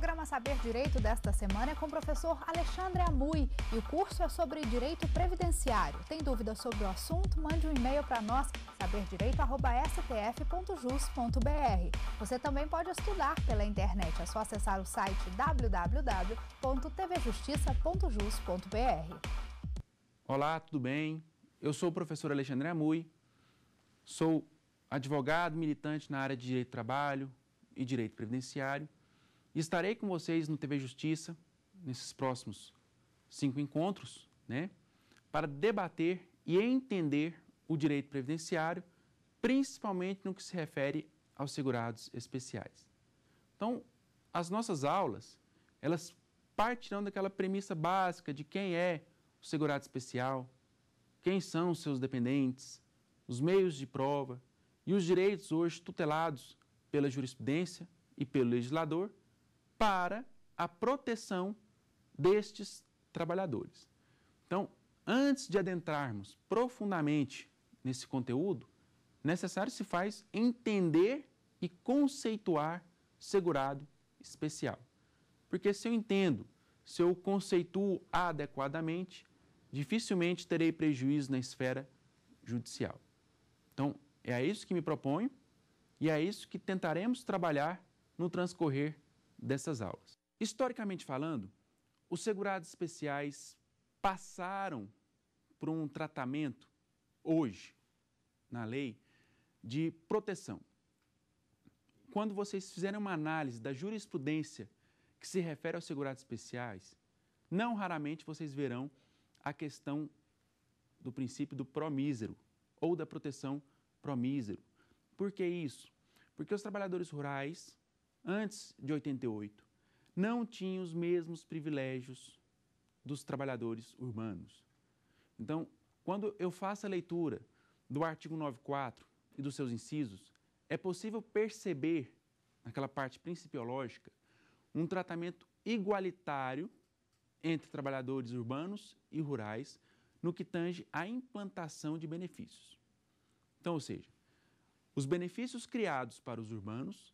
programa Saber Direito desta semana é com o professor Alexandre Amui e o curso é sobre direito previdenciário. Tem dúvidas sobre o assunto? Mande um e-mail para nós, saberdireito.stf.jus.br. Você também pode estudar pela internet, é só acessar o site www.tvjustiça.jus.br. Olá, tudo bem? Eu sou o professor Alexandre Amui, sou advogado militante na área de direito do trabalho e direito previdenciário Estarei com vocês no TV Justiça nesses próximos cinco encontros, né? Para debater e entender o direito previdenciário, principalmente no que se refere aos segurados especiais. Então, as nossas aulas, elas partirão daquela premissa básica de quem é o segurado especial, quem são os seus dependentes, os meios de prova e os direitos hoje tutelados pela jurisprudência e pelo legislador para a proteção destes trabalhadores. Então, antes de adentrarmos profundamente nesse conteúdo, necessário se faz entender e conceituar segurado especial. Porque se eu entendo, se eu conceituo adequadamente, dificilmente terei prejuízo na esfera judicial. Então, é a isso que me proponho e é isso que tentaremos trabalhar no transcorrer dessas aulas. Historicamente falando, os segurados especiais passaram por um tratamento, hoje, na lei, de proteção. Quando vocês fizerem uma análise da jurisprudência que se refere aos segurados especiais, não raramente vocês verão a questão do princípio do promísero ou da proteção promísero. Por que isso? Porque os trabalhadores rurais antes de 88 não tinha os mesmos privilégios dos trabalhadores urbanos. Então, quando eu faço a leitura do artigo 94 e dos seus incisos, é possível perceber, naquela parte principiológica, um tratamento igualitário entre trabalhadores urbanos e rurais no que tange à implantação de benefícios. Então, ou seja, os benefícios criados para os urbanos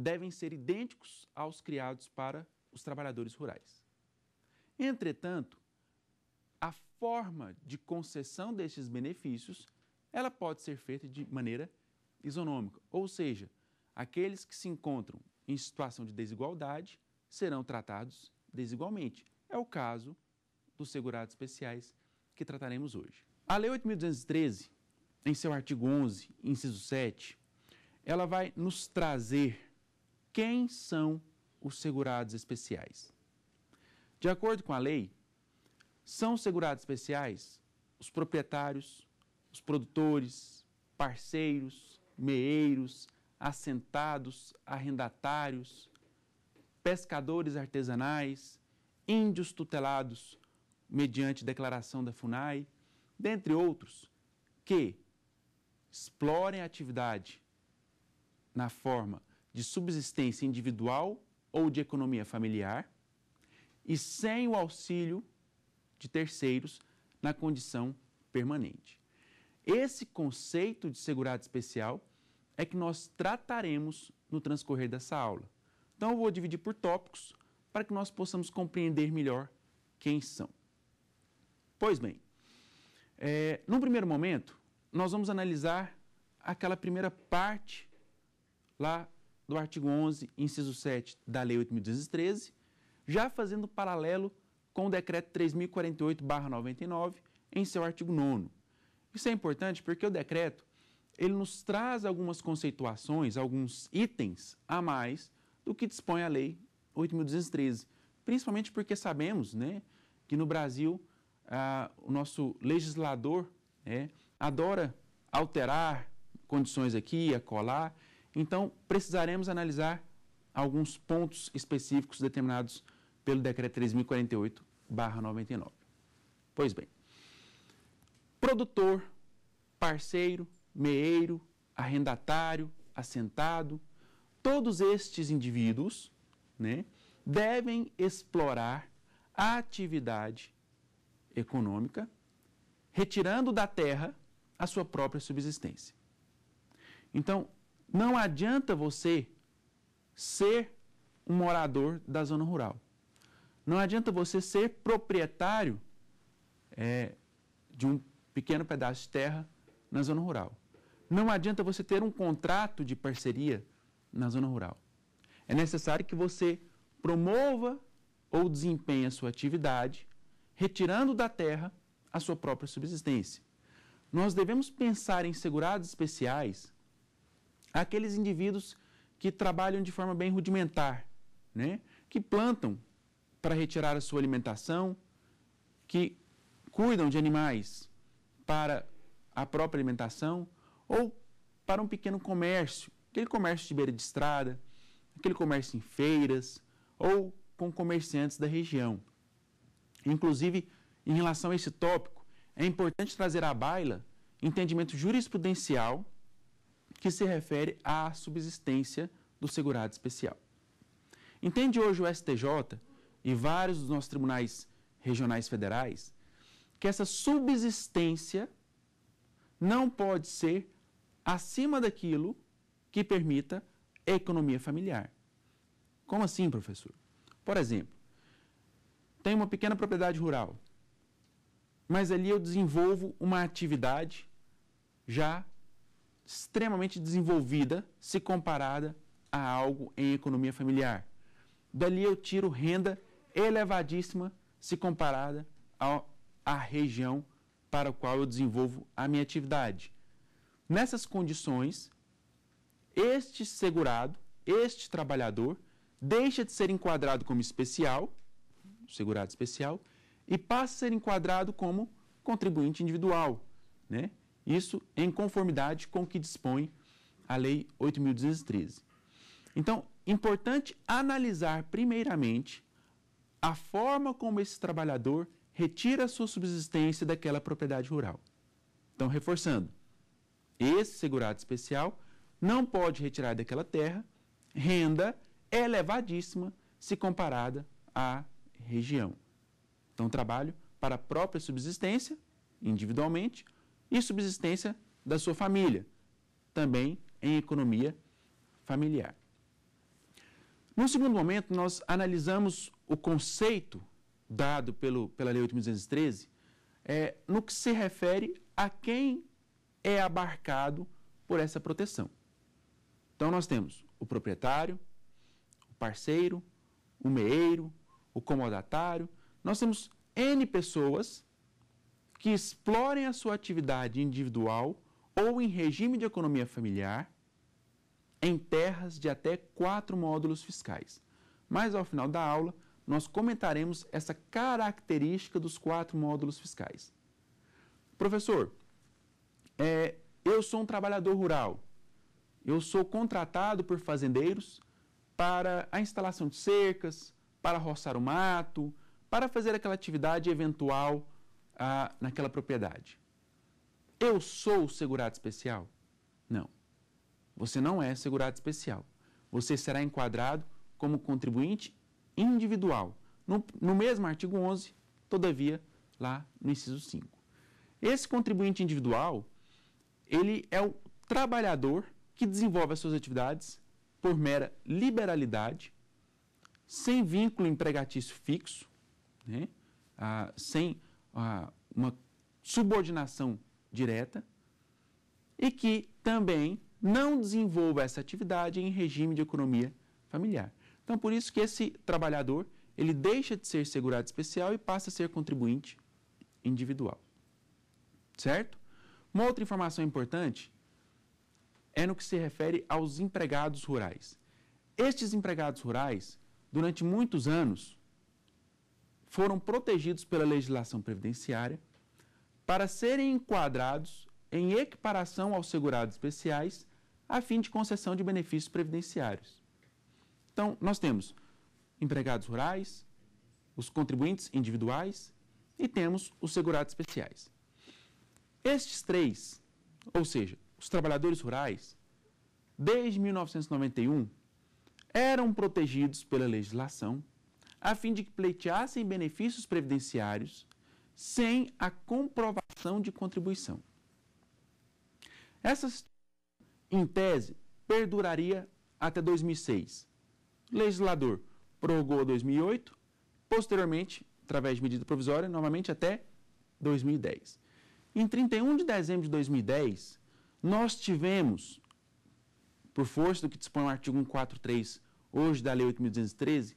devem ser idênticos aos criados para os trabalhadores rurais. Entretanto, a forma de concessão destes benefícios, ela pode ser feita de maneira isonômica, ou seja, aqueles que se encontram em situação de desigualdade serão tratados desigualmente. É o caso dos segurados especiais que trataremos hoje. A Lei 8.213, em seu artigo 11, inciso 7, ela vai nos trazer quem são os segurados especiais. De acordo com a lei, são segurados especiais os proprietários, os produtores, parceiros, meeiros, assentados, arrendatários, pescadores artesanais, índios tutelados mediante declaração da FUNAI, dentre outros, que explorem a atividade na forma de subsistência individual ou de economia familiar e sem o auxílio de terceiros na condição permanente. Esse conceito de segurado especial é que nós trataremos no transcorrer dessa aula. Então, eu vou dividir por tópicos para que nós possamos compreender melhor quem são. Pois bem, é, num primeiro momento, nós vamos analisar aquela primeira parte lá do artigo 11, inciso 7 da Lei 8.213, já fazendo paralelo com o Decreto 3.048-99, em seu artigo 9. Isso é importante porque o decreto ele nos traz algumas conceituações, alguns itens a mais do que dispõe a Lei 8.213, principalmente porque sabemos né, que no Brasil ah, o nosso legislador né, adora alterar condições aqui, acolá, colar então, precisaremos analisar alguns pontos específicos determinados pelo Decreto 3048-99. Pois bem, produtor, parceiro, meeiro, arrendatário, assentado, todos estes indivíduos né, devem explorar a atividade econômica, retirando da terra a sua própria subsistência. Então, não adianta você ser um morador da zona rural. Não adianta você ser proprietário é, de um pequeno pedaço de terra na zona rural. Não adianta você ter um contrato de parceria na zona rural. É necessário que você promova ou desempenhe a sua atividade, retirando da terra a sua própria subsistência. Nós devemos pensar em segurados especiais aqueles indivíduos que trabalham de forma bem rudimentar, né? que plantam para retirar a sua alimentação, que cuidam de animais para a própria alimentação ou para um pequeno comércio, aquele comércio de beira de estrada, aquele comércio em feiras ou com comerciantes da região. Inclusive, em relação a esse tópico, é importante trazer à baila entendimento jurisprudencial que se refere à subsistência do segurado especial. Entende hoje o STJ e vários dos nossos tribunais regionais federais que essa subsistência não pode ser acima daquilo que permita a economia familiar. Como assim, professor? Por exemplo, tenho uma pequena propriedade rural, mas ali eu desenvolvo uma atividade já extremamente desenvolvida se comparada a algo em economia familiar. Dali eu tiro renda elevadíssima se comparada à região para a qual eu desenvolvo a minha atividade. Nessas condições, este segurado, este trabalhador, deixa de ser enquadrado como especial, segurado especial, e passa a ser enquadrado como contribuinte individual, né? Isso em conformidade com o que dispõe a Lei 8.213. Então, importante analisar primeiramente a forma como esse trabalhador retira sua subsistência daquela propriedade rural. Então, reforçando, esse segurado especial não pode retirar daquela terra renda elevadíssima se comparada à região. Então, trabalho para a própria subsistência, individualmente, e subsistência da sua família, também em economia familiar. No segundo momento, nós analisamos o conceito dado pelo, pela Lei 8.213 é, no que se refere a quem é abarcado por essa proteção. Então, nós temos o proprietário, o parceiro, o meeiro, o comodatário. Nós temos N pessoas que explorem a sua atividade individual ou em regime de economia familiar em terras de até quatro módulos fiscais. Mas ao final da aula, nós comentaremos essa característica dos quatro módulos fiscais. Professor, é, eu sou um trabalhador rural. Eu sou contratado por fazendeiros para a instalação de cercas, para roçar o mato, para fazer aquela atividade eventual naquela propriedade. Eu sou segurado especial? Não. Você não é segurado especial. Você será enquadrado como contribuinte individual. No, no mesmo artigo 11, todavia, lá no inciso 5. Esse contribuinte individual, ele é o trabalhador que desenvolve as suas atividades por mera liberalidade, sem vínculo empregatício fixo, né? ah, sem uma subordinação direta e que também não desenvolva essa atividade em regime de economia familiar. Então, por isso que esse trabalhador, ele deixa de ser segurado especial e passa a ser contribuinte individual. Certo? Uma outra informação importante é no que se refere aos empregados rurais. Estes empregados rurais, durante muitos anos, foram protegidos pela legislação previdenciária para serem enquadrados em equiparação aos segurados especiais a fim de concessão de benefícios previdenciários. Então, nós temos empregados rurais, os contribuintes individuais e temos os segurados especiais. Estes três, ou seja, os trabalhadores rurais, desde 1991, eram protegidos pela legislação a fim de que pleiteassem benefícios previdenciários sem a comprovação de contribuição. Essa situação, em tese, perduraria até 2006. O legislador prorrogou 2008, posteriormente, através de medida provisória, novamente até 2010. Em 31 de dezembro de 2010, nós tivemos, por força do que dispõe o artigo 143 hoje da Lei 8.213,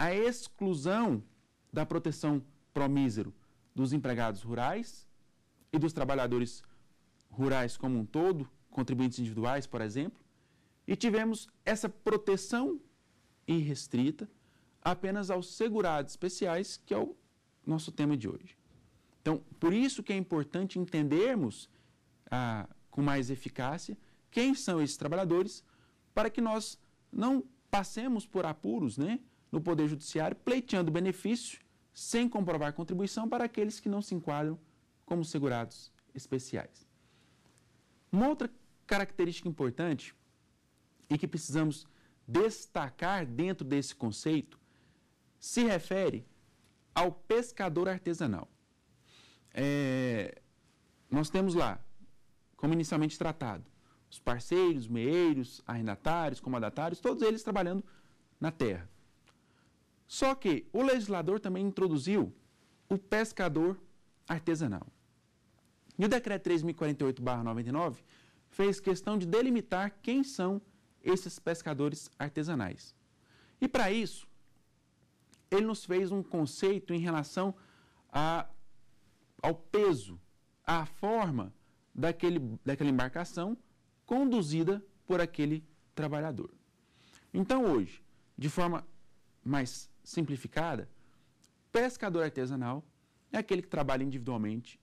a exclusão da proteção promísero dos empregados rurais e dos trabalhadores rurais como um todo, contribuintes individuais, por exemplo, e tivemos essa proteção irrestrita apenas aos segurados especiais, que é o nosso tema de hoje. Então, por isso que é importante entendermos ah, com mais eficácia quem são esses trabalhadores, para que nós não passemos por apuros, né? no Poder Judiciário, pleiteando benefício sem comprovar contribuição para aqueles que não se enquadram como segurados especiais. Uma outra característica importante e que precisamos destacar dentro desse conceito se refere ao pescador artesanal. É, nós temos lá, como inicialmente tratado, os parceiros, meeiros, arrendatários, comandatários, todos eles trabalhando na terra. Só que o legislador também introduziu o pescador artesanal. E o decreto 3048/99 fez questão de delimitar quem são esses pescadores artesanais. E para isso, ele nos fez um conceito em relação a, ao peso, à forma daquele, daquela embarcação conduzida por aquele trabalhador. Então, hoje, de forma mais simplificada, pescador artesanal é aquele que trabalha individualmente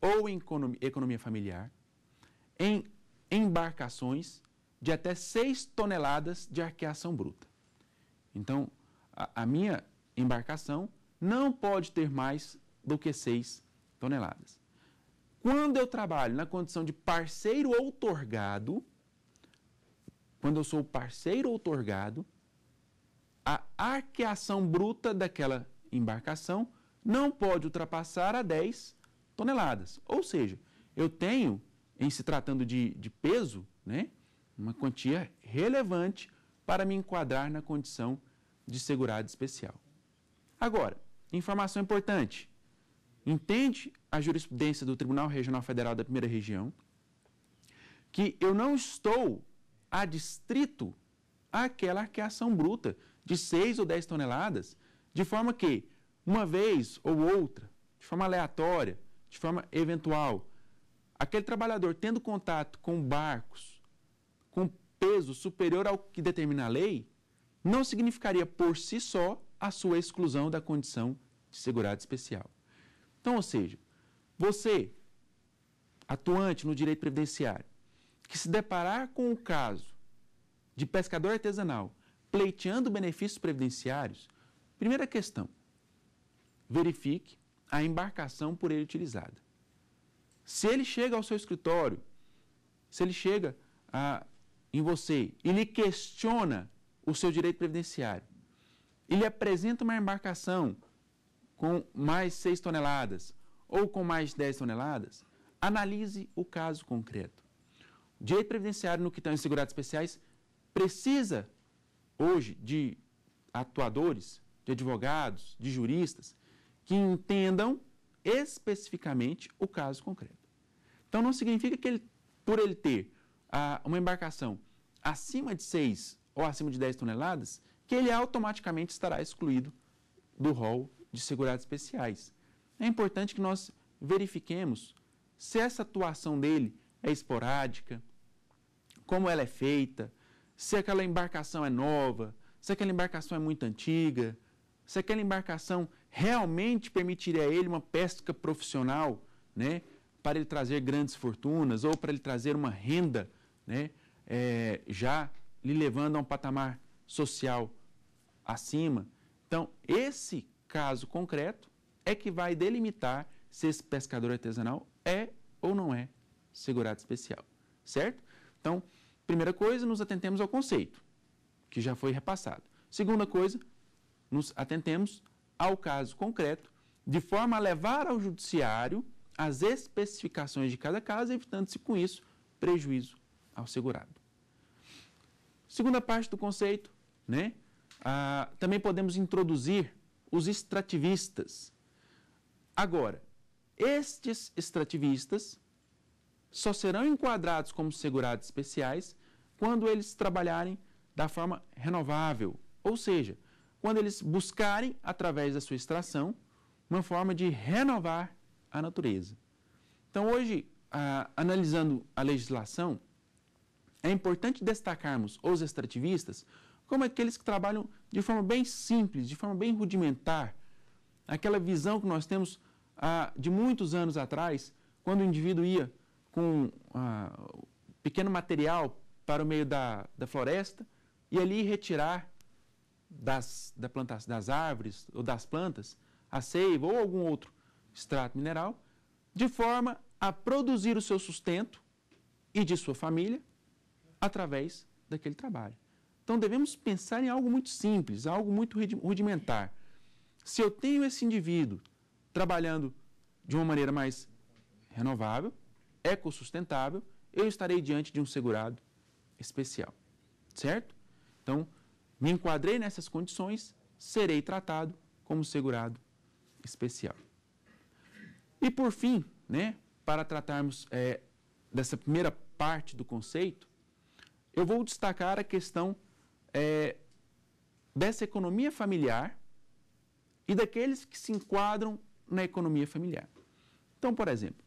ou em economia familiar, em embarcações de até 6 toneladas de arqueação bruta. Então, a, a minha embarcação não pode ter mais do que 6 toneladas. Quando eu trabalho na condição de parceiro outorgado, quando eu sou parceiro outorgado, a arqueação bruta daquela embarcação não pode ultrapassar a 10 toneladas. Ou seja, eu tenho, em se tratando de, de peso, né, uma quantia relevante para me enquadrar na condição de segurado especial. Agora, informação importante. Entende a jurisprudência do Tribunal Regional Federal da Primeira Região que eu não estou adstrito àquela arqueação bruta de 6 ou 10 toneladas, de forma que, uma vez ou outra, de forma aleatória, de forma eventual, aquele trabalhador tendo contato com barcos com peso superior ao que determina a lei, não significaria por si só a sua exclusão da condição de segurado especial. Então, ou seja, você, atuante no direito previdenciário, que se deparar com o caso de pescador artesanal pleiteando benefícios previdenciários, primeira questão, verifique a embarcação por ele utilizada. Se ele chega ao seu escritório, se ele chega a, ah, em você e lhe questiona o seu direito previdenciário, ele apresenta uma embarcação com mais 6 toneladas ou com mais 10 toneladas, analise o caso concreto. O direito previdenciário no que estão em segurados especiais precisa hoje de atuadores, de advogados, de juristas, que entendam especificamente o caso concreto. Então, não significa que ele, por ele ter ah, uma embarcação acima de 6 ou acima de 10 toneladas, que ele automaticamente estará excluído do rol de segurados especiais. É importante que nós verifiquemos se essa atuação dele é esporádica, como ela é feita, se aquela embarcação é nova, se aquela embarcação é muito antiga, se aquela embarcação realmente permitiria a ele uma pesca profissional, né, para ele trazer grandes fortunas ou para ele trazer uma renda, né, é, já lhe levando a um patamar social acima. Então, esse caso concreto é que vai delimitar se esse pescador artesanal é ou não é segurado especial, certo? Então, Primeira coisa, nos atentemos ao conceito, que já foi repassado. Segunda coisa, nos atentemos ao caso concreto, de forma a levar ao judiciário as especificações de cada caso, evitando-se com isso prejuízo ao segurado. Segunda parte do conceito, né? Ah, também podemos introduzir os extrativistas. Agora, estes extrativistas só serão enquadrados como segurados especiais quando eles trabalharem da forma renovável, ou seja, quando eles buscarem, através da sua extração, uma forma de renovar a natureza. Então, hoje, ah, analisando a legislação, é importante destacarmos os extrativistas como aqueles que trabalham de forma bem simples, de forma bem rudimentar. Aquela visão que nós temos ah, de muitos anos atrás, quando o indivíduo ia com uh, pequeno material para o meio da, da floresta e ali retirar das, da planta, das árvores ou das plantas a seiva ou algum outro extrato mineral, de forma a produzir o seu sustento e de sua família através daquele trabalho. Então devemos pensar em algo muito simples, algo muito rudimentar. Se eu tenho esse indivíduo trabalhando de uma maneira mais renovável, ecossustentável, eu estarei diante de um segurado especial. Certo? Então, me enquadrei nessas condições, serei tratado como segurado especial. E por fim, né, para tratarmos é, dessa primeira parte do conceito, eu vou destacar a questão é, dessa economia familiar e daqueles que se enquadram na economia familiar. Então, por exemplo,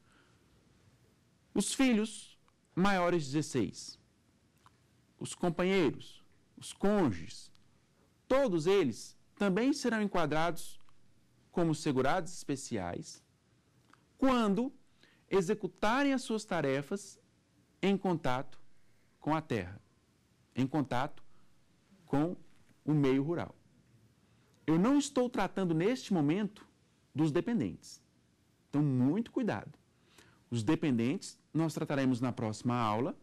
os filhos maiores de 16, os companheiros, os cônjuges, todos eles também serão enquadrados como segurados especiais quando executarem as suas tarefas em contato com a terra, em contato com o meio rural. Eu não estou tratando neste momento dos dependentes. Então, muito cuidado. Os dependentes nós trataremos na próxima aula,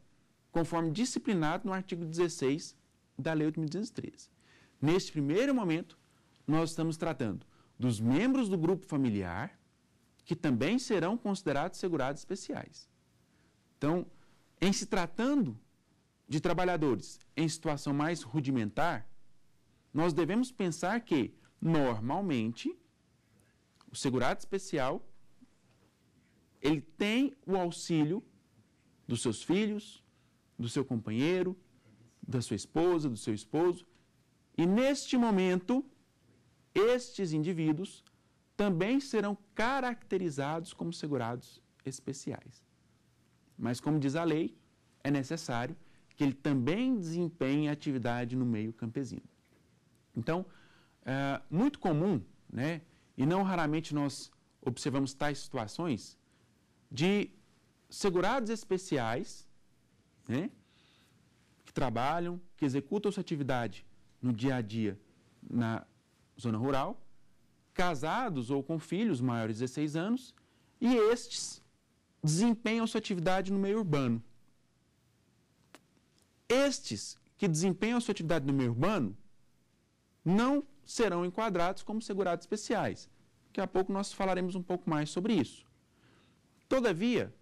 conforme disciplinado no artigo 16 da Lei 8.213. Neste primeiro momento, nós estamos tratando dos membros do grupo familiar, que também serão considerados segurados especiais. Então, em se tratando de trabalhadores em situação mais rudimentar, nós devemos pensar que, normalmente, o segurado especial ele tem o auxílio dos seus filhos, do seu companheiro, da sua esposa, do seu esposo. E neste momento, estes indivíduos também serão caracterizados como segurados especiais. Mas, como diz a lei, é necessário que ele também desempenhe atividade no meio campesino. Então, é muito comum, né, e não raramente nós observamos tais situações, de segurados especiais, né, que trabalham, que executam sua atividade no dia a dia na zona rural, casados ou com filhos maiores de 16 anos, e estes desempenham sua atividade no meio urbano. Estes que desempenham sua atividade no meio urbano não serão enquadrados como segurados especiais. Daqui a pouco nós falaremos um pouco mais sobre isso. Todavia,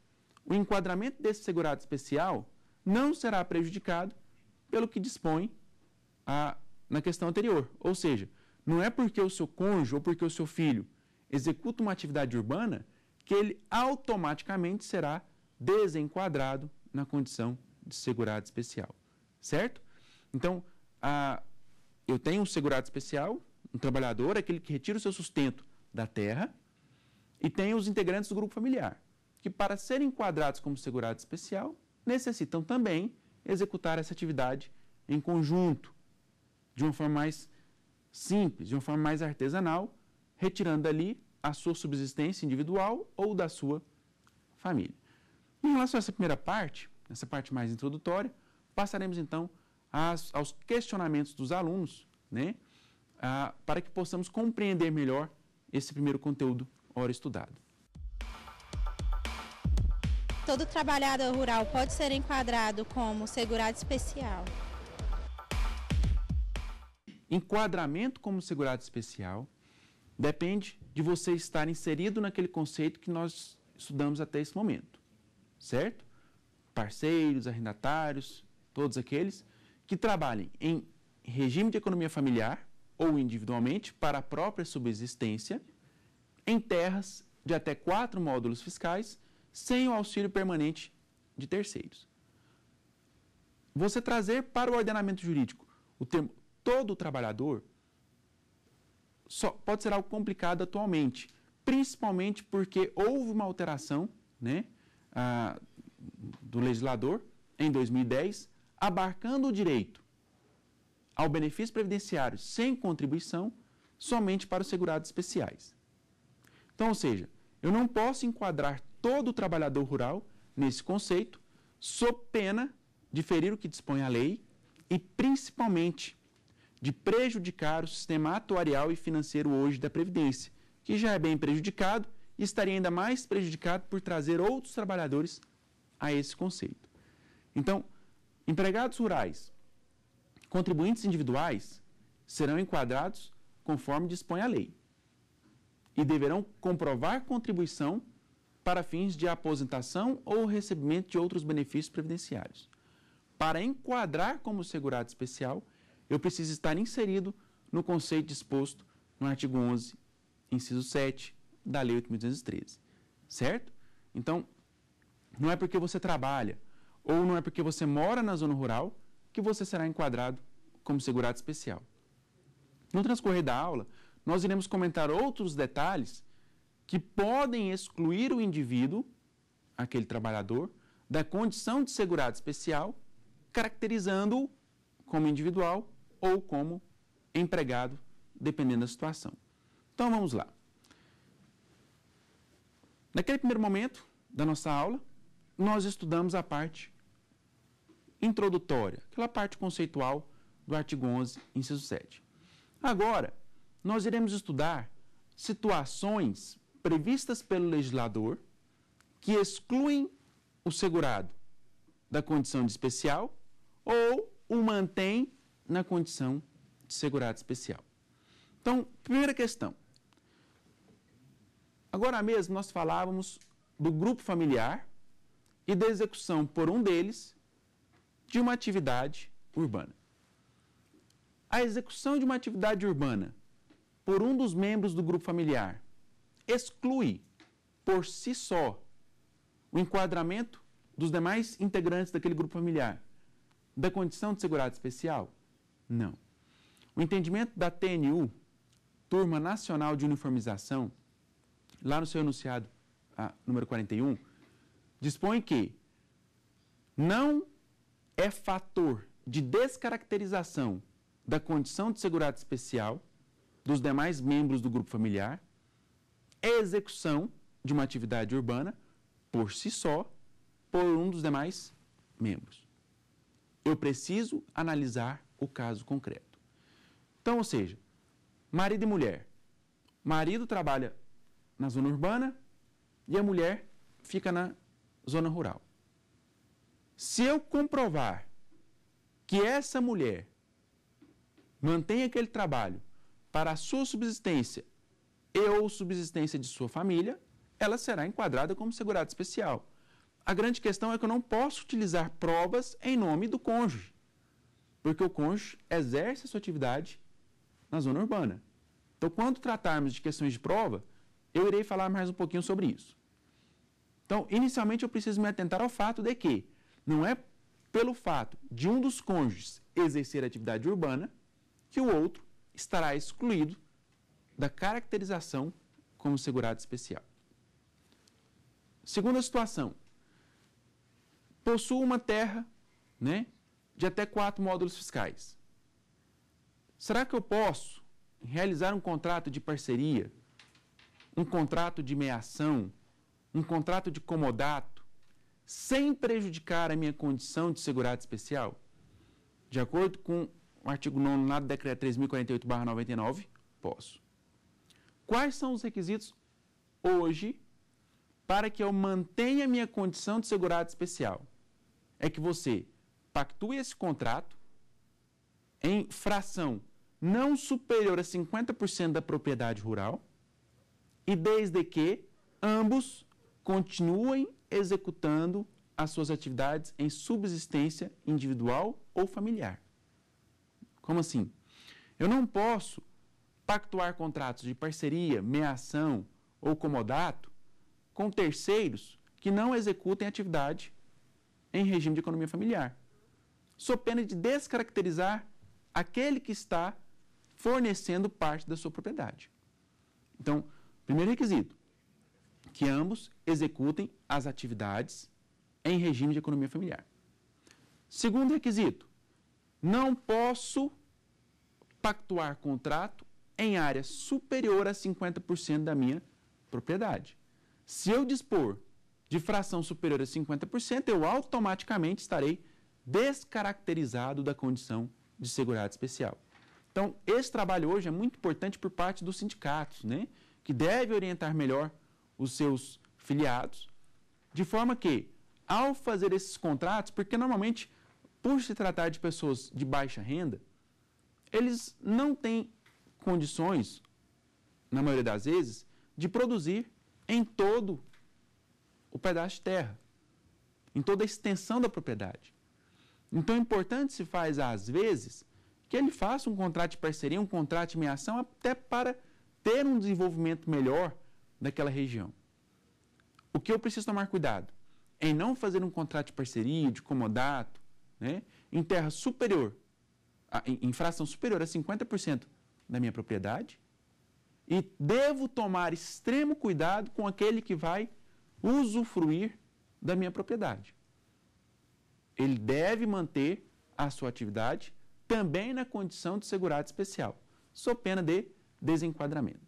o enquadramento desse segurado especial não será prejudicado pelo que dispõe a, na questão anterior. Ou seja, não é porque o seu cônjuge ou porque o seu filho executa uma atividade urbana que ele automaticamente será desenquadrado na condição de segurado especial. Certo? Então, a, eu tenho um segurado especial, um trabalhador, aquele que retira o seu sustento da terra, e tem os integrantes do grupo familiar que, para serem enquadrados como segurado especial, necessitam também executar essa atividade em conjunto, de uma forma mais simples, de uma forma mais artesanal, retirando ali a sua subsistência individual ou da sua família. Em relação a essa primeira parte, essa parte mais introdutória, passaremos então aos questionamentos dos alunos, né, para que possamos compreender melhor esse primeiro conteúdo hora estudado todo trabalhador rural pode ser enquadrado como segurado especial? Enquadramento como segurado especial depende de você estar inserido naquele conceito que nós estudamos até esse momento, certo? Parceiros, arrendatários, todos aqueles que trabalhem em regime de economia familiar ou individualmente para a própria subsistência em terras de até quatro módulos fiscais sem o auxílio permanente de terceiros. Você trazer para o ordenamento jurídico o termo todo trabalhador só pode ser algo complicado atualmente, principalmente porque houve uma alteração né, a, do legislador em 2010, abarcando o direito ao benefício previdenciário sem contribuição somente para os segurados especiais. Então, ou seja, eu não posso enquadrar todo trabalhador rural nesse conceito, sob pena de ferir o que dispõe a lei e, principalmente, de prejudicar o sistema atuarial e financeiro hoje da Previdência, que já é bem prejudicado e estaria ainda mais prejudicado por trazer outros trabalhadores a esse conceito. Então, empregados rurais, contribuintes individuais, serão enquadrados conforme dispõe a lei e deverão comprovar contribuição para fins de aposentação ou recebimento de outros benefícios previdenciários. Para enquadrar como segurado especial, eu preciso estar inserido no conceito disposto no artigo 11, inciso 7 da Lei 8.213, certo? Então, não é porque você trabalha ou não é porque você mora na zona rural que você será enquadrado como segurado especial. No transcorrer da aula, nós iremos comentar outros detalhes que podem excluir o indivíduo, aquele trabalhador, da condição de segurado especial, caracterizando-o como individual ou como empregado, dependendo da situação. Então vamos lá. Naquele primeiro momento da nossa aula, nós estudamos a parte introdutória, aquela parte conceitual do artigo 11, inciso 7. Agora, nós iremos estudar situações previstas pelo legislador que excluem o segurado da condição de especial ou o mantém na condição de segurado especial. Então, primeira questão. Agora mesmo nós falávamos do grupo familiar e da execução por um deles de uma atividade urbana. A execução de uma atividade urbana por um dos membros do grupo familiar exclui por si só o enquadramento dos demais integrantes daquele grupo familiar da condição de segurado especial? Não. O entendimento da TNU, Turma Nacional de Uniformização, lá no seu enunciado ah, número 41, dispõe que não é fator de descaracterização da condição de segurado especial dos demais membros do grupo familiar execução de uma atividade urbana por si só por um dos demais membros. Eu preciso analisar o caso concreto. Então, ou seja, marido e mulher. Marido trabalha na zona urbana e a mulher fica na zona rural. Se eu comprovar que essa mulher mantém aquele trabalho para a sua subsistência e ou subsistência de sua família, ela será enquadrada como segurado especial. A grande questão é que eu não posso utilizar provas em nome do cônjuge, porque o cônjuge exerce a sua atividade na zona urbana. Então, quando tratarmos de questões de prova, eu irei falar mais um pouquinho sobre isso. Então, inicialmente eu preciso me atentar ao fato de que não é pelo fato de um dos cônjuges exercer a atividade urbana que o outro estará excluído da caracterização como segurado especial. Segunda situação, possui uma terra né, de até quatro módulos fiscais. Será que eu posso realizar um contrato de parceria, um contrato de meação, um contrato de comodato, sem prejudicar a minha condição de segurado especial? De acordo com o artigo 9 do Decreto 3048-99, posso. Quais são os requisitos hoje para que eu mantenha minha condição de segurado especial? É que você pactue esse contrato em fração não superior a 50% da propriedade rural e desde que ambos continuem executando as suas atividades em subsistência individual ou familiar. Como assim? Eu não posso pactuar contratos de parceria, meação ou comodato com terceiros que não executem atividade em regime de economia familiar. Sou pena de descaracterizar aquele que está fornecendo parte da sua propriedade. Então, primeiro requisito, que ambos executem as atividades em regime de economia familiar. Segundo requisito, não posso pactuar contrato em área superior a 50% da minha propriedade. Se eu dispor de fração superior a 50%, eu automaticamente estarei descaracterizado da condição de segurado especial. Então, esse trabalho hoje é muito importante por parte dos sindicatos, né? que deve orientar melhor os seus filiados, de forma que, ao fazer esses contratos, porque normalmente, por se tratar de pessoas de baixa renda, eles não têm condições, na maioria das vezes, de produzir em todo o pedaço de terra, em toda a extensão da propriedade. Então, é importante se faz, às vezes, que ele faça um contrato de parceria, um contrato de meação, até para ter um desenvolvimento melhor daquela região. O que eu preciso tomar cuidado? Em não fazer um contrato de parceria, de comodato, né, em terra superior, em fração superior a 50% na minha propriedade e devo tomar extremo cuidado com aquele que vai usufruir da minha propriedade. Ele deve manter a sua atividade também na condição de segurado especial, sob pena de desenquadramento.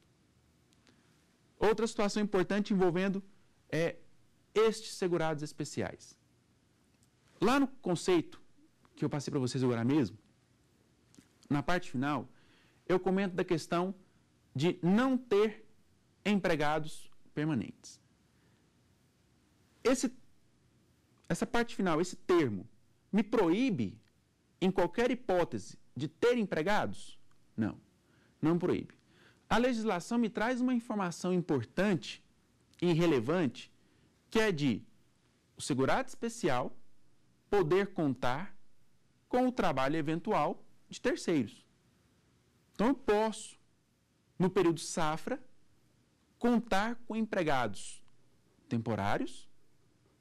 Outra situação importante envolvendo é estes segurados especiais. Lá no conceito que eu passei para vocês agora mesmo, na parte final, eu comento da questão de não ter empregados permanentes. Esse, essa parte final, esse termo, me proíbe, em qualquer hipótese, de ter empregados? Não, não proíbe. A legislação me traz uma informação importante e relevante, que é de o segurado especial poder contar com o trabalho eventual de terceiros. Então eu posso, no período safra, contar com empregados temporários,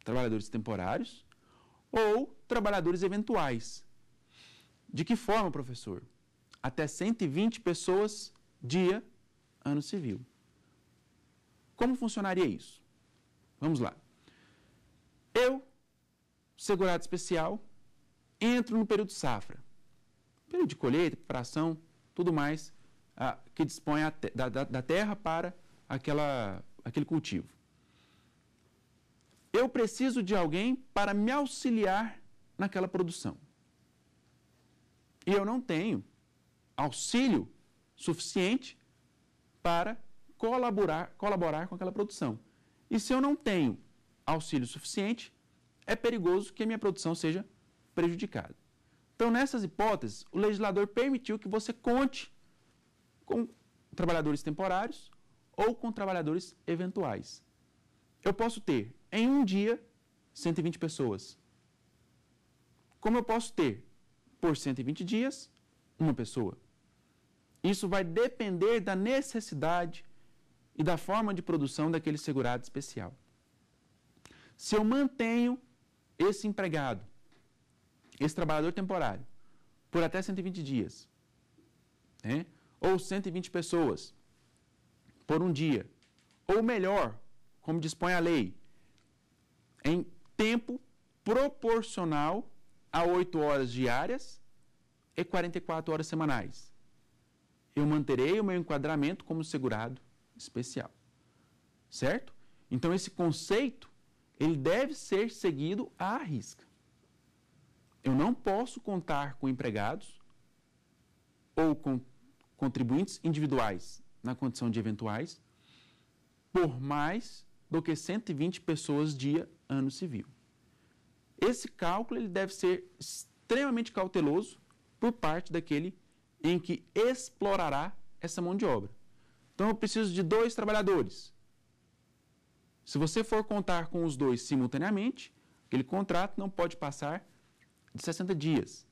trabalhadores temporários ou trabalhadores eventuais. De que forma, professor? Até 120 pessoas dia, ano civil. Como funcionaria isso? Vamos lá. Eu, segurado especial, entro no período safra. Período de colheita, preparação, tudo mais a, que dispõe te, da, da, terra para aquela, aquele cultivo. Eu preciso de alguém para me auxiliar naquela produção. E eu não tenho auxílio suficiente para colaborar, colaborar com aquela produção. E se eu não tenho auxílio suficiente, é perigoso que a minha produção seja prejudicada. Então, nessas hipóteses, o legislador permitiu que você conte com trabalhadores temporários ou com trabalhadores eventuais. Eu posso ter, em um dia, 120 pessoas. Como eu posso ter, por 120 dias, uma pessoa? Isso vai depender da necessidade e da forma de produção daquele segurado especial. Se eu mantenho esse empregado esse trabalhador temporário por até 120 dias, né? ou 120 pessoas por um dia, ou melhor, como dispõe a lei, em tempo proporcional a 8 horas diárias e 44 horas semanais. Eu manterei o meu enquadramento como segurado especial. Certo? Então esse conceito ele deve ser seguido à risca. Eu não posso contar com empregados ou com contribuintes individuais na condição de eventuais por mais do que 120 pessoas dia ano civil. Esse cálculo ele deve ser extremamente cauteloso por parte daquele em que explorará essa mão de obra. Então eu preciso de dois trabalhadores. Se você for contar com os dois simultaneamente, aquele contrato não pode passar de 60 dias.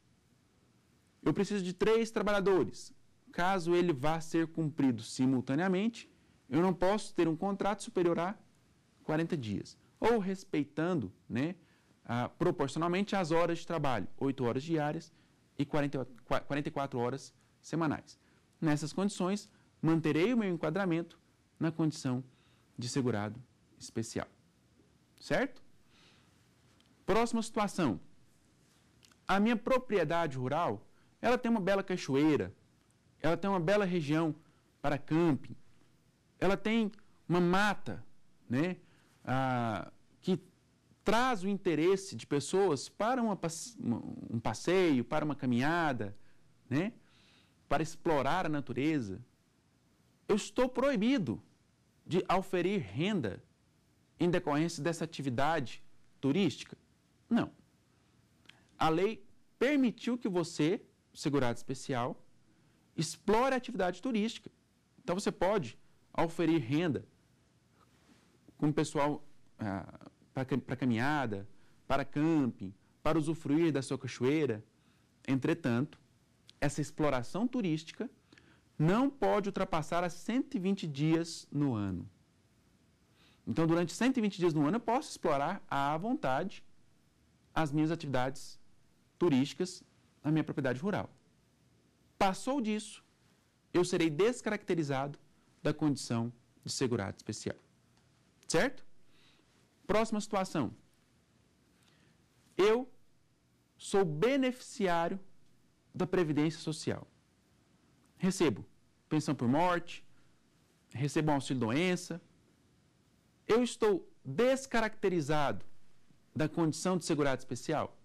Eu preciso de três trabalhadores. Caso ele vá ser cumprido simultaneamente, eu não posso ter um contrato superior a 40 dias. Ou respeitando, né, a, proporcionalmente às horas de trabalho, 8 horas diárias e 40, 44 horas semanais. Nessas condições, manterei o meu enquadramento na condição de segurado especial. Certo? Próxima situação a minha propriedade rural, ela tem uma bela cachoeira, ela tem uma bela região para camping, ela tem uma mata, né, que traz o interesse de pessoas para uma, um passeio, para uma caminhada, né, para explorar a natureza. Eu estou proibido de oferir renda em decorrência dessa atividade turística? Não a lei permitiu que você, segurado especial, explore a atividade turística. Então você pode oferir renda com o pessoal ah, para caminhada, para camping, para usufruir da sua cachoeira. Entretanto, essa exploração turística não pode ultrapassar as 120 dias no ano. Então, durante 120 dias no ano, eu posso explorar à vontade as minhas atividades turísticas na minha propriedade rural. Passou disso, eu serei descaracterizado da condição de segurado especial. Certo? Próxima situação. Eu sou beneficiário da Previdência Social. Recebo pensão por morte, recebo um auxílio-doença. Eu estou descaracterizado da condição de segurado especial?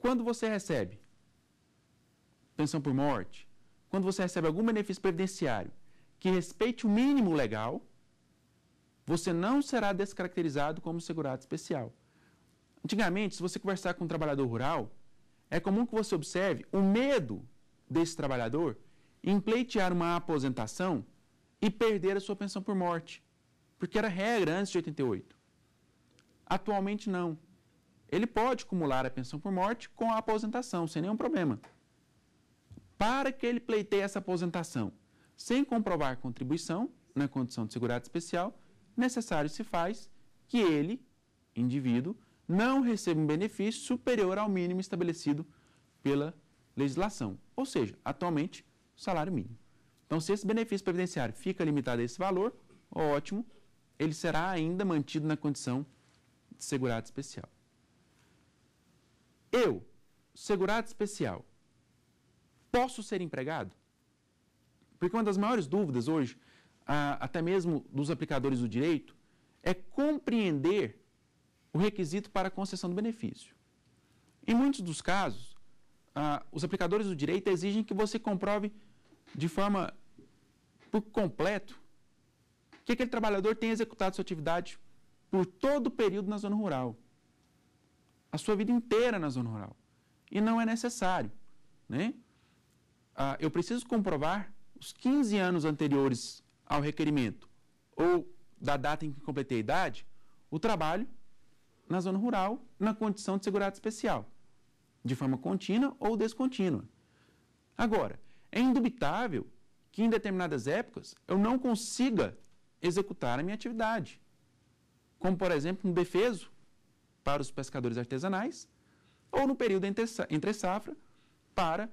Quando você recebe pensão por morte, quando você recebe algum benefício previdenciário que respeite o mínimo legal, você não será descaracterizado como segurado especial. Antigamente, se você conversar com um trabalhador rural, é comum que você observe o medo desse trabalhador em pleitear uma aposentação e perder a sua pensão por morte, porque era regra antes de 88. Atualmente, não ele pode acumular a pensão por morte com a aposentação, sem nenhum problema. Para que ele pleiteie essa aposentação, sem comprovar contribuição na condição de segurado especial, necessário se faz que ele, indivíduo, não receba um benefício superior ao mínimo estabelecido pela legislação, ou seja, atualmente, salário mínimo. Então, se esse benefício previdenciário fica limitado a esse valor, ótimo, ele será ainda mantido na condição de segurado especial. Eu, segurado especial, posso ser empregado? Porque uma das maiores dúvidas hoje, até mesmo dos aplicadores do direito, é compreender o requisito para a concessão do benefício. Em muitos dos casos, os aplicadores do direito exigem que você comprove de forma por completo que aquele trabalhador tenha executado sua atividade por todo o período na zona rural a sua vida inteira na zona rural. E não é necessário. Né? Ah, eu preciso comprovar os 15 anos anteriores ao requerimento ou da data em que completei a idade, o trabalho na zona rural na condição de segurado especial, de forma contínua ou descontínua. Agora, é indubitável que em determinadas épocas eu não consiga executar a minha atividade, como por exemplo um defeso para os pescadores artesanais, ou no período entre, safra, para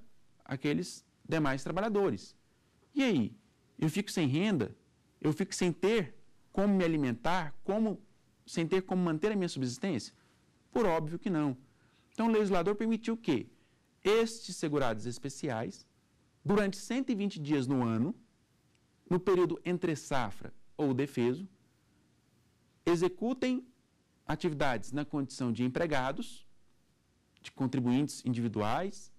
aqueles demais trabalhadores. E aí? Eu fico sem renda? Eu fico sem ter como me alimentar? Como, sem ter como manter a minha subsistência? Por óbvio que não. Então, o legislador permitiu que estes segurados especiais, durante 120 dias no ano, no período entre safra ou defeso, executem atividades na condição de empregados, de contribuintes individuais,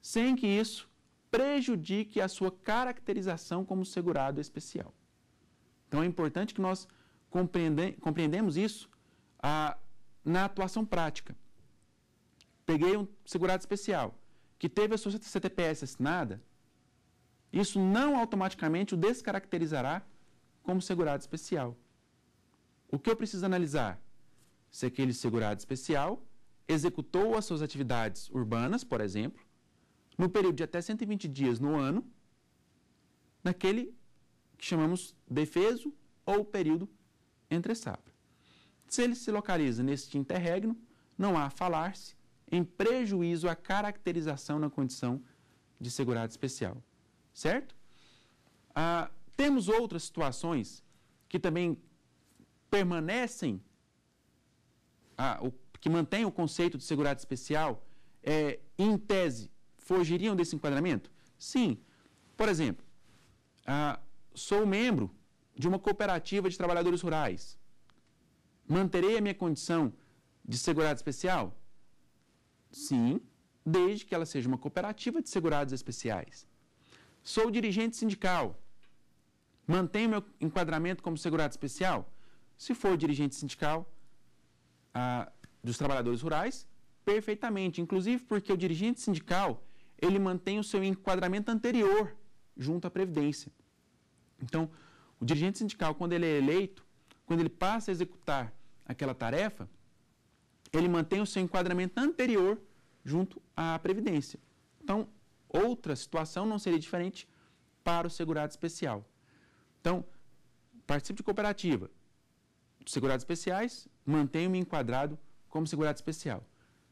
sem que isso prejudique a sua caracterização como segurado especial. Então é importante que nós compreende, compreendemos isso na atuação prática. Peguei um segurado especial que teve a sua CTPS assinada, isso não automaticamente o descaracterizará como segurado especial. O que eu preciso analisar? se aquele segurado especial executou as suas atividades urbanas, por exemplo, no período de até 120 dias no ano, naquele que chamamos defeso ou período entre safra. Se ele se localiza neste interregno, não há a falar-se em prejuízo à caracterização na condição de segurado especial, certo? Ah, temos outras situações que também permanecem a, o, que mantém o conceito de segurado especial, é, em tese, fogiriam desse enquadramento? Sim. Por exemplo, a, sou membro de uma cooperativa de trabalhadores rurais. Manterei a minha condição de segurado especial? Sim, desde que ela seja uma cooperativa de segurados especiais. Sou dirigente sindical. Mantenho meu enquadramento como segurado especial? Se for dirigente sindical, ah, dos trabalhadores rurais perfeitamente, inclusive porque o dirigente sindical ele mantém o seu enquadramento anterior junto à Previdência. Então, o dirigente sindical, quando ele é eleito, quando ele passa a executar aquela tarefa, ele mantém o seu enquadramento anterior junto à Previdência. Então, outra situação não seria diferente para o segurado especial. Então, participe de cooperativa, segurados especiais, mantenho-me enquadrado como segurado especial.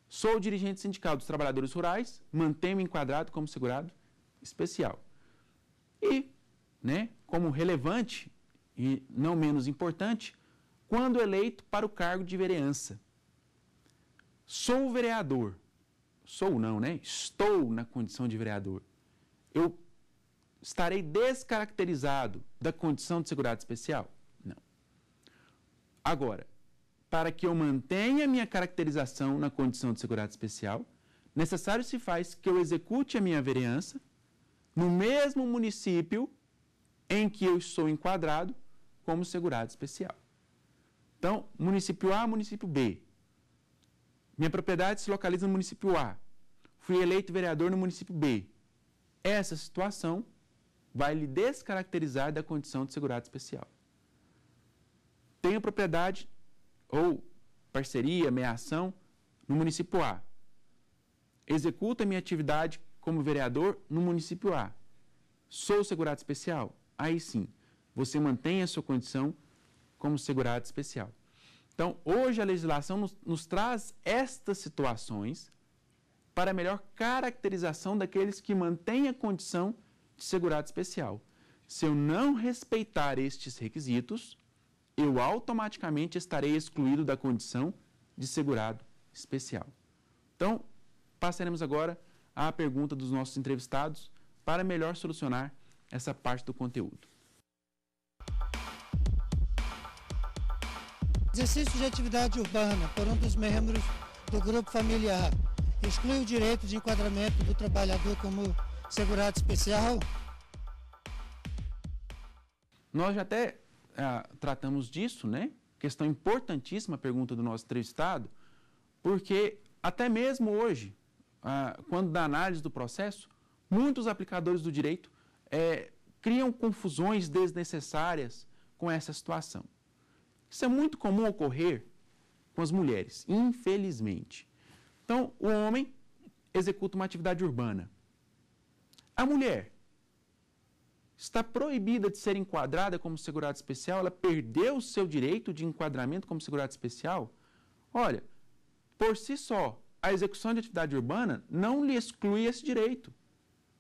Sou dirigente sindical dos trabalhadores rurais, mantenho-me enquadrado como segurado especial. E, né, como relevante e não menos importante, quando eleito para o cargo de vereança. Sou vereador. Sou não, né? Estou na condição de vereador. Eu estarei descaracterizado da condição de segurado especial? Não. Agora, para que eu mantenha minha caracterização na condição de segurado especial, necessário se faz que eu execute a minha vereança no mesmo município em que eu sou enquadrado como segurado especial. Então, município A, município B. Minha propriedade se localiza no município A. Fui eleito vereador no município B. Essa situação vai lhe descaracterizar da condição de segurado especial. Tenho propriedade ou parceria, minha ação no município A. Executo a minha atividade como vereador no município A. Sou segurado especial? Aí sim, você mantém a sua condição como segurado especial. Então, hoje a legislação nos, nos traz estas situações para melhor caracterização daqueles que mantêm a condição de segurado especial. Se eu não respeitar estes requisitos, eu automaticamente estarei excluído da condição de segurado especial. Então, passaremos agora à pergunta dos nossos entrevistados para melhor solucionar essa parte do conteúdo. Exercício de atividade urbana por um dos membros do grupo familiar exclui o direito de enquadramento do trabalhador como segurado especial? Nós já até ah, tratamos disso, né? Questão importantíssima, pergunta do nosso entrevistado, porque até mesmo hoje, ah, quando da análise do processo, muitos aplicadores do direito é, criam confusões desnecessárias com essa situação. Isso é muito comum ocorrer com as mulheres, infelizmente. Então, o homem executa uma atividade urbana. A mulher está proibida de ser enquadrada como segurada especial, ela perdeu o seu direito de enquadramento como segurada especial? Olha, por si só, a execução de atividade urbana não lhe exclui esse direito.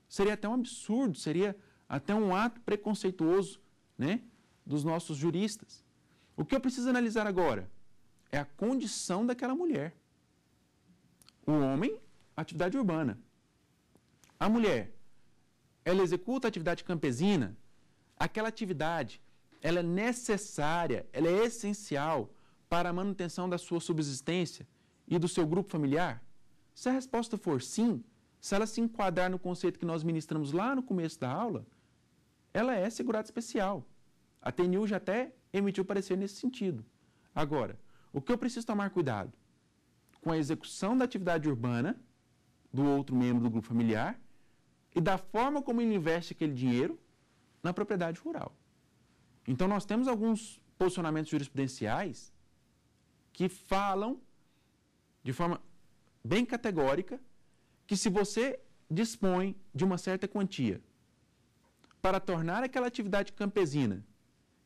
Seria até um absurdo, seria até um ato preconceituoso né, dos nossos juristas. O que eu preciso analisar agora é a condição daquela mulher. O homem, atividade urbana. A mulher, ela executa a atividade campesina, aquela atividade ela é necessária, ela é essencial para a manutenção da sua subsistência e do seu grupo familiar? Se a resposta for sim, se ela se enquadrar no conceito que nós ministramos lá no começo da aula, ela é segurada especial. A TNU já até emitiu parecer nesse sentido. Agora, o que eu preciso tomar cuidado? Com a execução da atividade urbana do outro membro do grupo familiar e da forma como ele investe aquele dinheiro na propriedade rural. Então, nós temos alguns posicionamentos jurisprudenciais que falam de forma bem categórica que se você dispõe de uma certa quantia para tornar aquela atividade campesina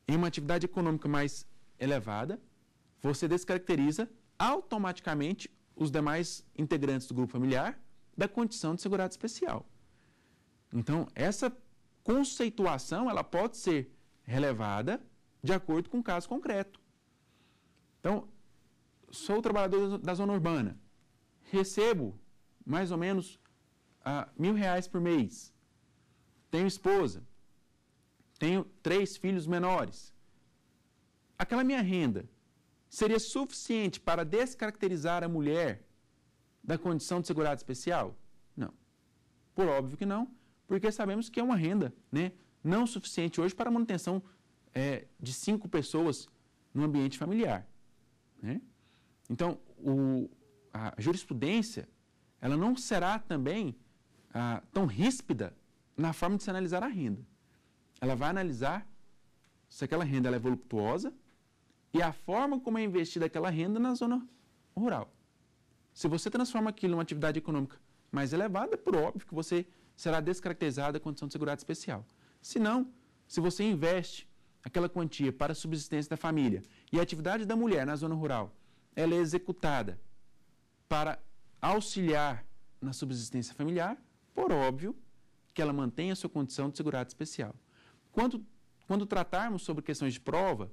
em uma atividade econômica mais elevada, você descaracteriza automaticamente os demais integrantes do grupo familiar da condição de segurado especial. Então, essa conceituação ela pode ser relevada de acordo com o caso concreto. Então, sou trabalhador da zona urbana, recebo mais ou menos ah, mil reais por mês, tenho esposa, tenho três filhos menores. Aquela minha renda seria suficiente para descaracterizar a mulher da condição de segurado especial? Não. Por óbvio que não, porque sabemos que é uma renda né, não suficiente hoje para a manutenção é, de cinco pessoas no ambiente familiar. Né? Então, o, a jurisprudência ela não será também ah, tão ríspida na forma de se analisar a renda. Ela vai analisar se aquela renda é voluptuosa e a forma como é investida aquela renda na zona rural. Se você transforma aquilo em uma atividade econômica mais elevada, é por óbvio que você será descaracterizada a condição de segurado especial. Se não, se você investe aquela quantia para a subsistência da família e a atividade da mulher na zona rural, ela é executada para auxiliar na subsistência familiar, por óbvio que ela mantenha a sua condição de segurado especial. Quando, quando tratarmos sobre questões de prova,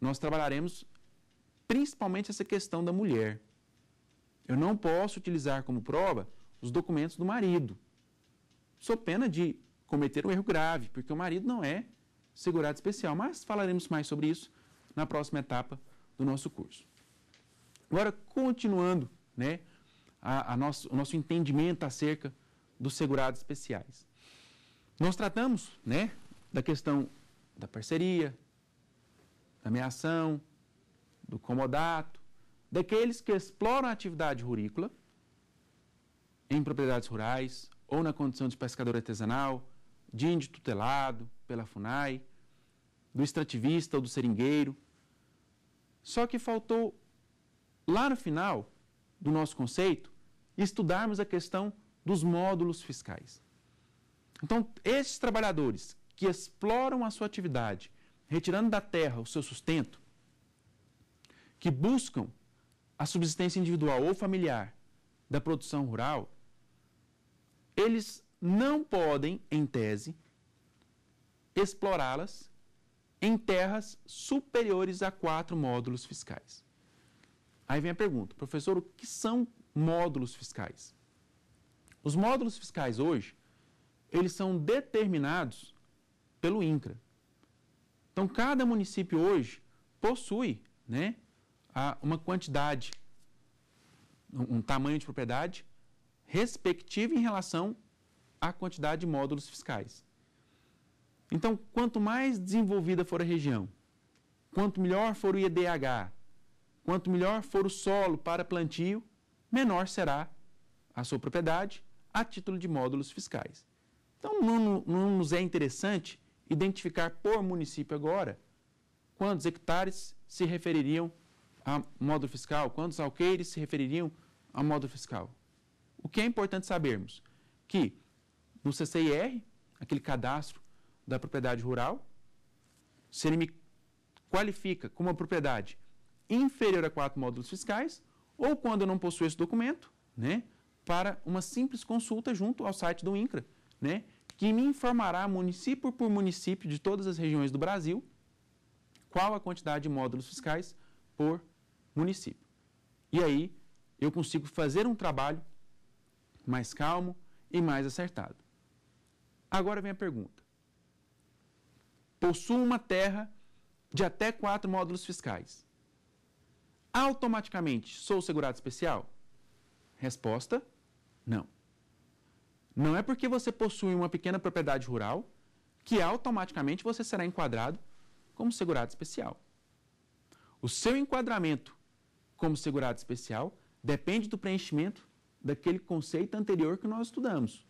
nós trabalharemos principalmente essa questão da mulher. Eu não posso utilizar como prova os documentos do marido sou pena de cometer um erro grave, porque o marido não é segurado especial. Mas falaremos mais sobre isso na próxima etapa do nosso curso. Agora, continuando né, a, a nosso, o nosso entendimento acerca dos segurados especiais. Nós tratamos né, da questão da parceria, da meação, do comodato, daqueles que exploram a atividade rurícola em propriedades rurais ou na condição de pescador artesanal, de índio tutelado pela FUNAI, do extrativista ou do seringueiro. Só que faltou, lá no final do nosso conceito, estudarmos a questão dos módulos fiscais. Então, esses trabalhadores que exploram a sua atividade, retirando da terra o seu sustento, que buscam a subsistência individual ou familiar da produção rural, eles não podem, em tese, explorá-las em terras superiores a quatro módulos fiscais. Aí vem a pergunta, professor, o que são módulos fiscais? Os módulos fiscais hoje, eles são determinados pelo INCRA. Então, cada município hoje possui né, uma quantidade, um tamanho de propriedade respectiva em relação à quantidade de módulos fiscais. Então, quanto mais desenvolvida for a região, quanto melhor for o IDH, quanto melhor for o solo para plantio, menor será a sua propriedade a título de módulos fiscais. Então, não, não nos é interessante identificar por município agora quantos hectares se refeririam a módulo fiscal, quantos alqueires se refeririam a módulo fiscal o que é importante sabermos? Que no CCIR, aquele cadastro da propriedade rural, se ele me qualifica como uma propriedade inferior a quatro módulos fiscais, ou quando eu não possuo esse documento, né, para uma simples consulta junto ao site do INCRA, né, que me informará município por município de todas as regiões do Brasil qual a quantidade de módulos fiscais por município. E aí eu consigo fazer um trabalho mais calmo e mais acertado. Agora vem a pergunta. Possuo uma terra de até quatro módulos fiscais. Automaticamente sou segurado especial? Resposta: não. Não é porque você possui uma pequena propriedade rural que automaticamente você será enquadrado como segurado especial. O seu enquadramento como segurado especial depende do preenchimento daquele conceito anterior que nós estudamos.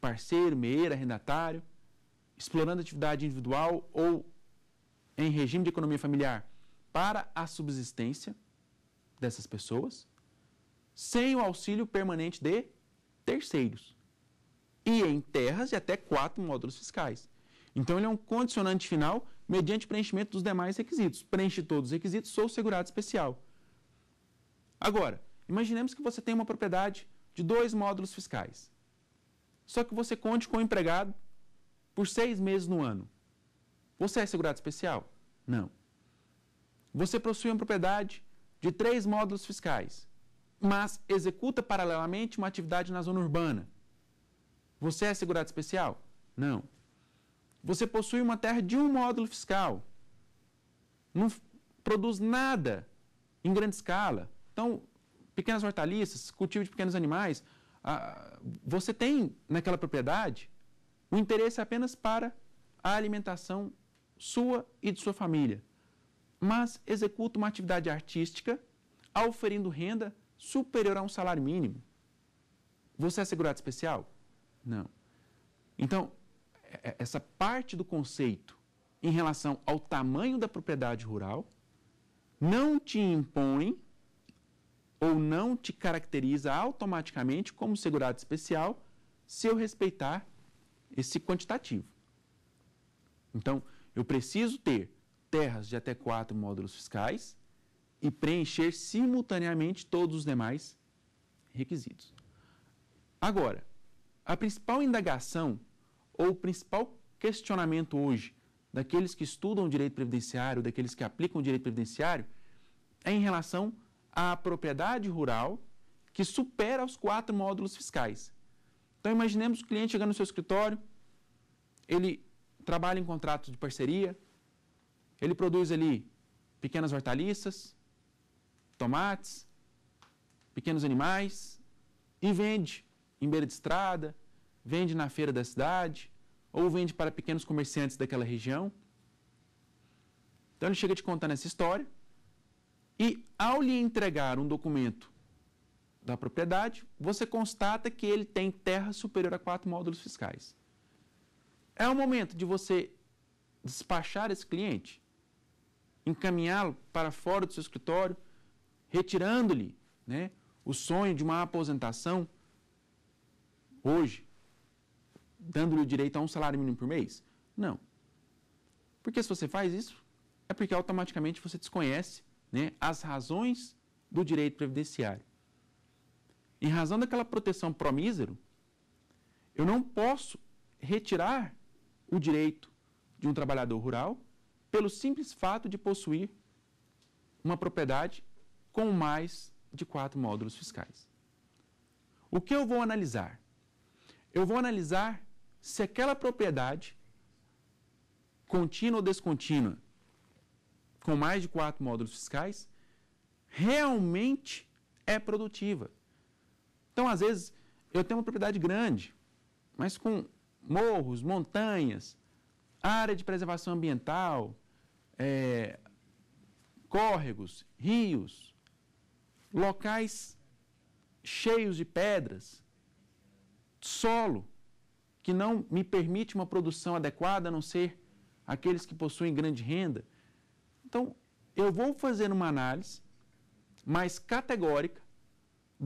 Parceiro, meira, arrendatário, explorando atividade individual ou em regime de economia familiar para a subsistência dessas pessoas, sem o auxílio permanente de terceiros. E em terras de até quatro módulos fiscais. Então, ele é um condicionante final mediante preenchimento dos demais requisitos. Preenche todos os requisitos, sou segurado especial. Agora, Imaginemos que você tem uma propriedade de dois módulos fiscais. Só que você conte com o empregado por seis meses no ano. Você é segurado especial? Não. Você possui uma propriedade de três módulos fiscais, mas executa paralelamente uma atividade na zona urbana. Você é segurado especial? Não. Você possui uma terra de um módulo fiscal. Não produz nada em grande escala. Então, pequenas hortaliças, cultivo de pequenos animais, ah, você tem naquela propriedade o interesse apenas para a alimentação sua e de sua família, mas executa uma atividade artística oferindo renda superior a um salário mínimo. Você é segurado especial? Não. Então, é, é, essa parte do conceito em relação ao tamanho da propriedade rural não te impõe ou não te caracteriza automaticamente como segurado especial se eu respeitar esse quantitativo. Então, eu preciso ter terras de até quatro módulos fiscais e preencher simultaneamente todos os demais requisitos. Agora, a principal indagação ou o principal questionamento hoje daqueles que estudam direito previdenciário, daqueles que aplicam direito previdenciário, é em relação a a propriedade rural que supera os quatro módulos fiscais. Então, imaginemos o cliente chegando no seu escritório, ele trabalha em contrato de parceria, ele produz ali pequenas hortaliças, tomates, pequenos animais e vende em beira de estrada, vende na feira da cidade ou vende para pequenos comerciantes daquela região. Então ele chega te contando essa história e ao lhe entregar um documento da propriedade, você constata que ele tem terra superior a quatro módulos fiscais. É o momento de você despachar esse cliente, encaminhá-lo para fora do seu escritório, retirando-lhe né, o sonho de uma aposentação hoje, dando-lhe o direito a um salário mínimo por mês? Não. Porque se você faz isso, é porque automaticamente você desconhece né, as razões do direito previdenciário. Em razão daquela proteção promísero, eu não posso retirar o direito de um trabalhador rural pelo simples fato de possuir uma propriedade com mais de quatro módulos fiscais. O que eu vou analisar? Eu vou analisar se aquela propriedade, contínua ou descontínua, com mais de quatro módulos fiscais, realmente é produtiva. Então, às vezes, eu tenho uma propriedade grande, mas com morros, montanhas, área de preservação ambiental, é, córregos, rios, locais cheios de pedras, solo que não me permite uma produção adequada, a não ser aqueles que possuem grande renda. Então, eu vou fazer uma análise mais categórica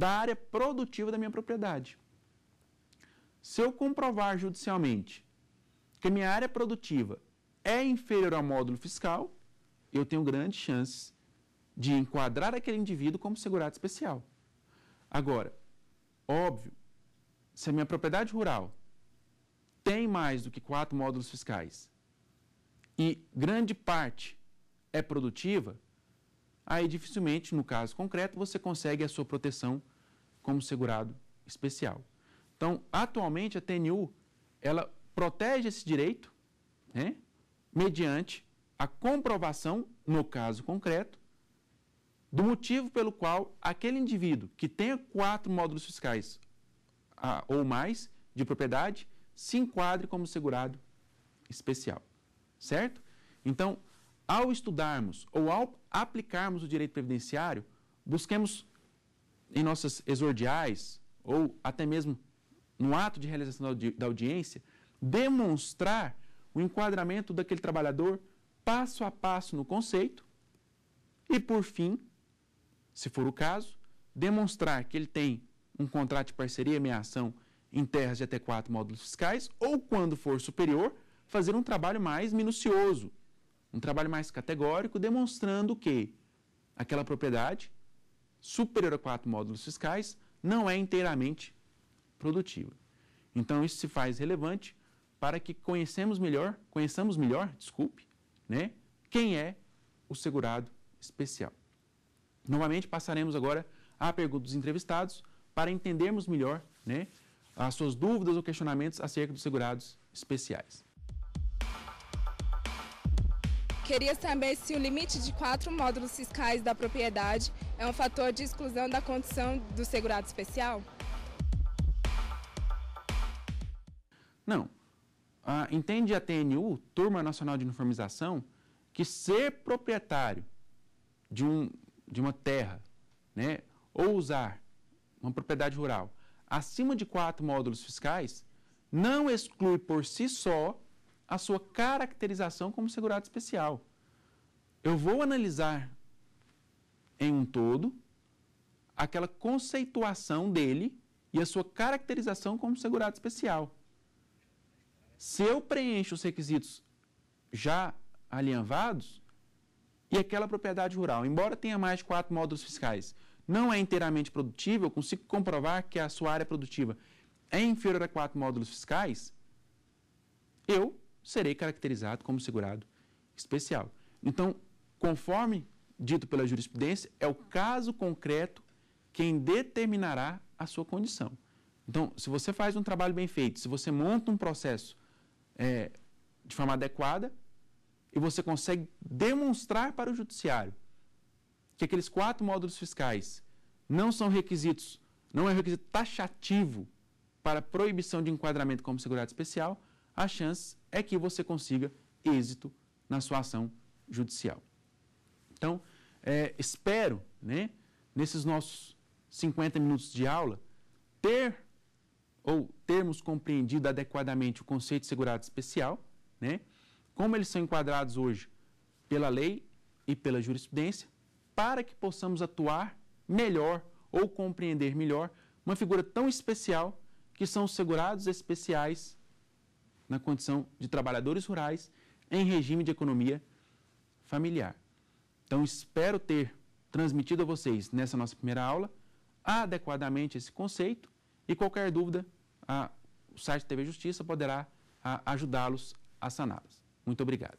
da área produtiva da minha propriedade. Se eu comprovar judicialmente que a minha área produtiva é inferior ao módulo fiscal, eu tenho grandes chances de enquadrar aquele indivíduo como segurado especial. Agora, óbvio, se a minha propriedade rural tem mais do que quatro módulos fiscais e grande parte é produtiva, aí dificilmente, no caso concreto, você consegue a sua proteção como segurado especial. Então, atualmente, a TNU ela protege esse direito né, mediante a comprovação, no caso concreto, do motivo pelo qual aquele indivíduo que tenha quatro módulos fiscais a, ou mais de propriedade se enquadre como segurado especial. Certo? Então, ao estudarmos ou ao aplicarmos o direito previdenciário, busquemos em nossas exordiais ou até mesmo no ato de realização da, audiência, demonstrar o enquadramento daquele trabalhador passo a passo no conceito e, por fim, se for o caso, demonstrar que ele tem um contrato de parceria e meação em terras de até quatro módulos fiscais ou, quando for superior, fazer um trabalho mais minucioso um trabalho mais categórico, demonstrando que aquela propriedade, superior a quatro módulos fiscais, não é inteiramente produtiva. Então, isso se faz relevante para que conhecemos melhor, conheçamos melhor, desculpe, né, quem é o segurado especial. Novamente, passaremos agora à pergunta dos entrevistados para entendermos melhor né, as suas dúvidas ou questionamentos acerca dos segurados especiais. Queria saber se o limite de quatro módulos fiscais da propriedade é um fator de exclusão da condição do segurado especial? Não. Ah, entende a TNU, Turma Nacional de Uniformização, que ser proprietário de, um, de uma terra, né, ou usar uma propriedade rural acima de quatro módulos fiscais, não exclui por si só a sua caracterização como segurado especial. Eu vou analisar em um todo aquela conceituação dele e a sua caracterização como segurado especial. Se eu preencho os requisitos já alianvados, e aquela propriedade rural, embora tenha mais de quatro módulos fiscais, não é inteiramente produtiva, eu consigo comprovar que a sua área é produtiva é inferior a quatro módulos fiscais, eu serei caracterizado como segurado especial. Então, conforme dito pela jurisprudência, é o caso concreto quem determinará a sua condição. Então, se você faz um trabalho bem feito, se você monta um processo é, de forma adequada e você consegue demonstrar para o judiciário que aqueles quatro módulos fiscais não são requisitos, não é requisito taxativo para proibição de enquadramento como segurado especial, a chance é que você consiga êxito na sua ação judicial. Então, é, espero, né, nesses nossos 50 minutos de aula, ter ou termos compreendido adequadamente o conceito de segurado especial, né, como eles são enquadrados hoje pela lei e pela jurisprudência, para que possamos atuar melhor ou compreender melhor uma figura tão especial que são os segurados especiais na condição de trabalhadores rurais em regime de economia familiar. Então, espero ter transmitido a vocês nessa nossa primeira aula adequadamente esse conceito e qualquer dúvida, a, o site TV Justiça poderá ajudá-los a saná-las. Muito obrigado.